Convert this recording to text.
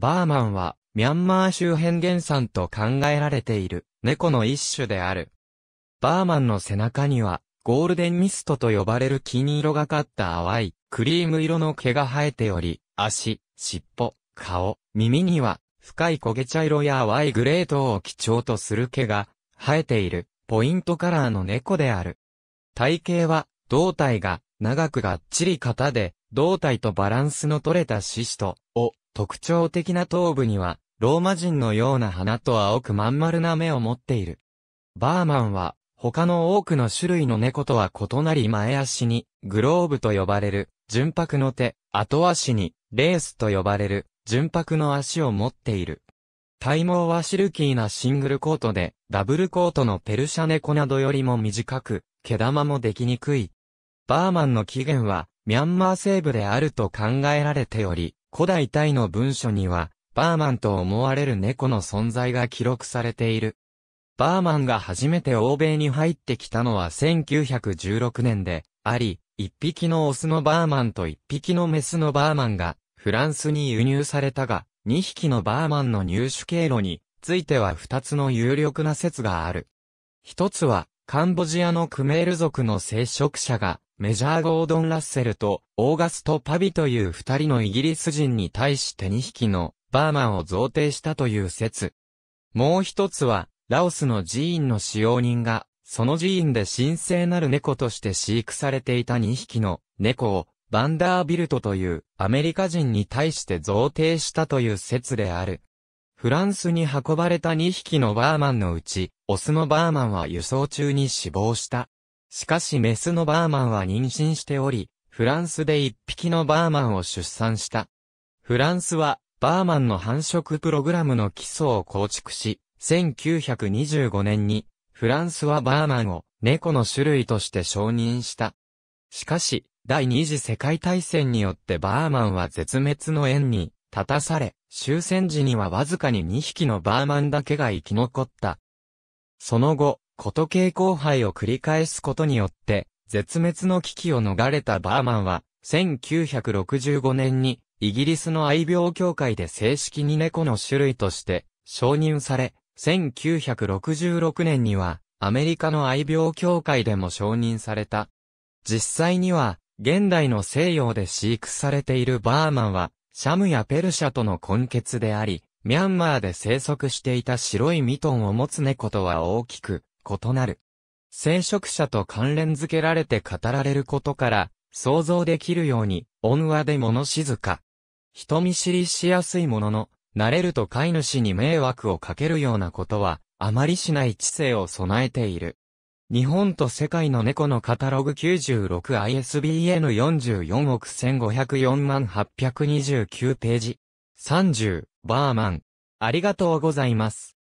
バーマンは、ミャンマー周辺原産と考えられている、猫の一種である。バーマンの背中には、ゴールデンミストと呼ばれる金色がかった淡い、クリーム色の毛が生えており、足、尻尾、顔、耳には、深い焦げ茶色や淡いグレートを基調とする毛が、生えている、ポイントカラーの猫である。体型は、胴体が、長くがっちり型で、胴体とバランスの取れた獅子と、を、特徴的な頭部には、ローマ人のような鼻と青くまん丸な目を持っている。バーマンは、他の多くの種類の猫とは異なり前足に、グローブと呼ばれる、純白の手、後足に、レースと呼ばれる、純白の足を持っている。体毛はシルキーなシングルコートで、ダブルコートのペルシャ猫などよりも短く、毛玉もできにくい。バーマンの起源は、ミャンマー西部であると考えられており、古代タイの文書には、バーマンと思われる猫の存在が記録されている。バーマンが初めて欧米に入ってきたのは1916年で、あり、一匹のオスのバーマンと一匹のメスのバーマンが、フランスに輸入されたが、二匹のバーマンの入手経路については二つの有力な説がある。一つは、カンボジアのクメール族の聖職者が、メジャー・ゴードン・ラッセルとオーガスト・パビという二人のイギリス人に対して2匹のバーマンを贈呈したという説。もう一つは、ラオスの寺院の使用人が、その寺院で神聖なる猫として飼育されていた2匹の猫を、バンダービルトというアメリカ人に対して贈呈したという説である。フランスに運ばれた2匹のバーマンのうち、オスのバーマンは輸送中に死亡した。しかしメスのバーマンは妊娠しており、フランスで一匹のバーマンを出産した。フランスは、バーマンの繁殖プログラムの基礎を構築し、1925年に、フランスはバーマンを猫の種類として承認した。しかし、第二次世界大戦によってバーマンは絶滅の縁に立たされ、終戦時にはわずかに2匹のバーマンだけが生き残った。その後、こと傾向杯を繰り返すことによって、絶滅の危機を逃れたバーマンは、1965年に、イギリスの愛病協会で正式に猫の種類として、承認され、1966年には、アメリカの愛病協会でも承認された。実際には、現代の西洋で飼育されているバーマンは、シャムやペルシャとの根血であり、ミャンマーで生息していた白いミトンを持つ猫とは大きく異なる。聖職者と関連づけられて語られることから、想像できるように、恩和で物静か。人見知りしやすいものの、慣れると飼い主に迷惑をかけるようなことは、あまりしない知性を備えている。日本と世界の猫のカタログ 96ISBN44 億1504万829ページ。30、バーマン。ありがとうございます。